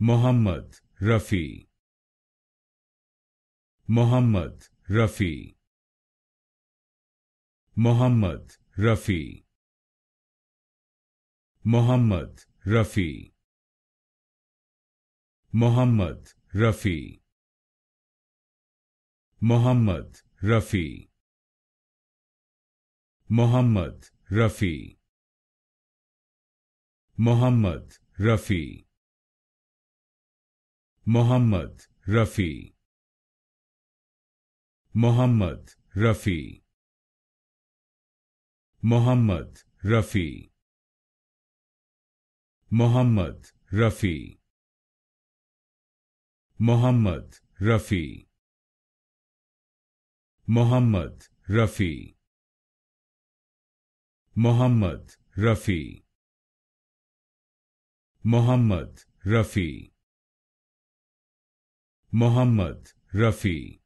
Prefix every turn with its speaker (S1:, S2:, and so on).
S1: Muhammad Rafi Muhammad Rafi Muhammad Rafi Muhammad Rafi Muhammad Rafi Muhammad Rafi Muhammad Rafi Muhammad Rafi Mohammad Rafi Mohammad Rafi Mohammad Rafi Mohammad Rafi Mohammad Rafi Mohammad Rafi Mohammad Rafi Mohammad Rafi Mohammad Rafi